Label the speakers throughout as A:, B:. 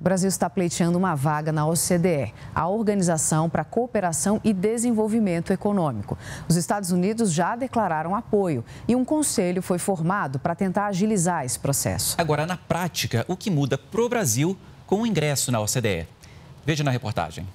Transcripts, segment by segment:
A: O Brasil está pleiteando uma vaga na OCDE, a Organização para a Cooperação e Desenvolvimento Econômico. Os Estados Unidos já declararam apoio e um conselho foi formado para tentar agilizar esse processo. Agora, na prática, o que muda para o Brasil com o ingresso na OCDE? Veja na reportagem.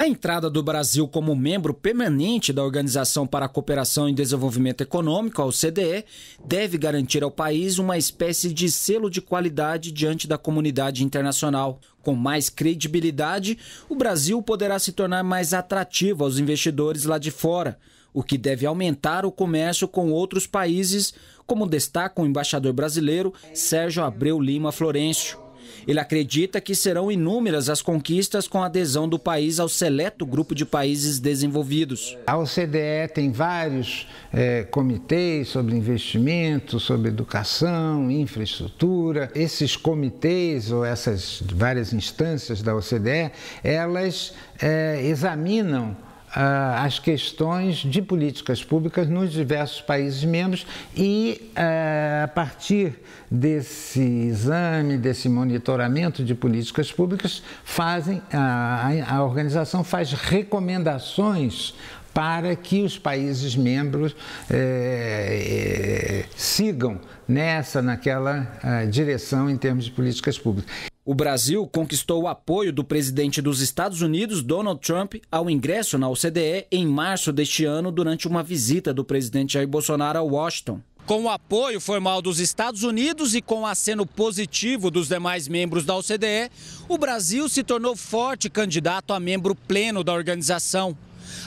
A: A entrada do Brasil como membro permanente da Organização para a Cooperação e Desenvolvimento Econômico, a OCDE, deve garantir ao país uma espécie de selo de qualidade diante da comunidade internacional. Com mais credibilidade, o Brasil poderá se tornar mais atrativo aos investidores lá de fora, o que deve aumentar o comércio com outros países, como destaca o embaixador brasileiro Sérgio Abreu Lima Florencio. Ele acredita que serão inúmeras as conquistas com a adesão do país ao seleto grupo de países desenvolvidos.
B: A OCDE tem vários é, comitês sobre investimento, sobre educação, infraestrutura. Esses comitês ou essas várias instâncias da OCDE, elas é, examinam uh, as questões de políticas públicas nos diversos países membros e, uh, a partir desse exame, desse monitoramento de políticas públicas, fazem, a, a organização faz recomendações para que os países membros eh, eh, sigam nessa, naquela ah, direção em termos de políticas públicas. O Brasil conquistou o apoio do presidente dos Estados Unidos, Donald Trump,
A: ao ingresso na OCDE em março deste ano durante uma visita do presidente Jair Bolsonaro a Washington. Com o apoio formal dos Estados Unidos e com o aceno positivo dos demais membros da OCDE, o Brasil se tornou forte candidato a membro pleno da organização.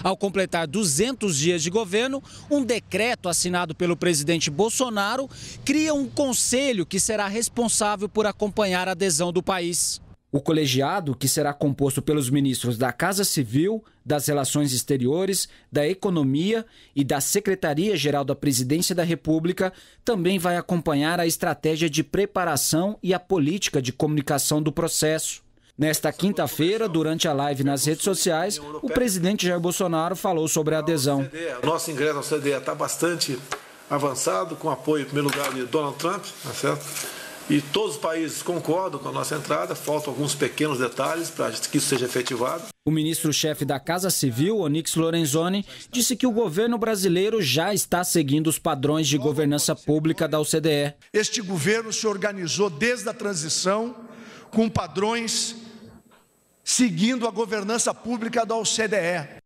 A: Ao completar 200 dias de governo, um decreto assinado pelo presidente Bolsonaro cria um conselho que será responsável por acompanhar a adesão do país. O colegiado, que será composto pelos ministros da Casa Civil, das Relações Exteriores, da Economia e da Secretaria-Geral da Presidência da República, também vai acompanhar a estratégia de preparação e a política de comunicação do processo. Nesta quinta-feira, durante a live nas redes sociais, o presidente Jair Bolsonaro falou sobre a adesão.
B: Nosso ingresso ao CDE está bastante avançado, com apoio, em primeiro lugar, de Donald Trump, tá certo? E todos os países concordam com a nossa entrada, faltam alguns pequenos detalhes para que isso seja efetivado.
A: O ministro-chefe da Casa Civil, Onix Lorenzoni, disse que o governo brasileiro já está seguindo os padrões de governança pública da OCDE. Este governo se organizou desde a transição com padrões seguindo a governança pública da OCDE.